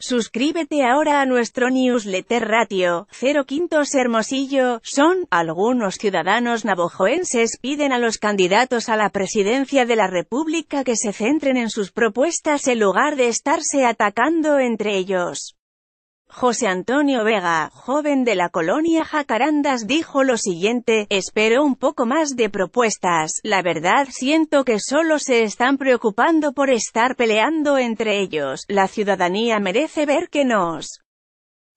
Suscríbete ahora a nuestro newsletter Ratio, 0 Quintos Hermosillo, son, algunos ciudadanos navojoenses piden a los candidatos a la presidencia de la República que se centren en sus propuestas en lugar de estarse atacando entre ellos. José Antonio Vega, joven de la colonia Jacarandas dijo lo siguiente, espero un poco más de propuestas, la verdad siento que solo se están preocupando por estar peleando entre ellos, la ciudadanía merece ver que nos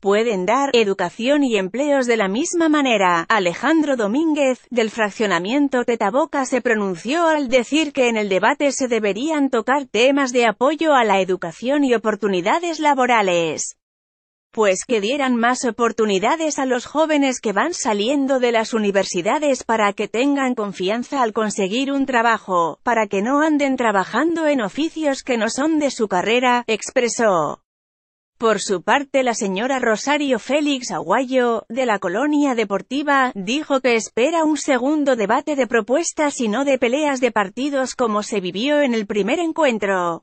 pueden dar educación y empleos de la misma manera. Alejandro Domínguez, del fraccionamiento Tetaboca se pronunció al decir que en el debate se deberían tocar temas de apoyo a la educación y oportunidades laborales pues que dieran más oportunidades a los jóvenes que van saliendo de las universidades para que tengan confianza al conseguir un trabajo, para que no anden trabajando en oficios que no son de su carrera, expresó. Por su parte la señora Rosario Félix Aguayo, de la Colonia Deportiva, dijo que espera un segundo debate de propuestas y no de peleas de partidos como se vivió en el primer encuentro.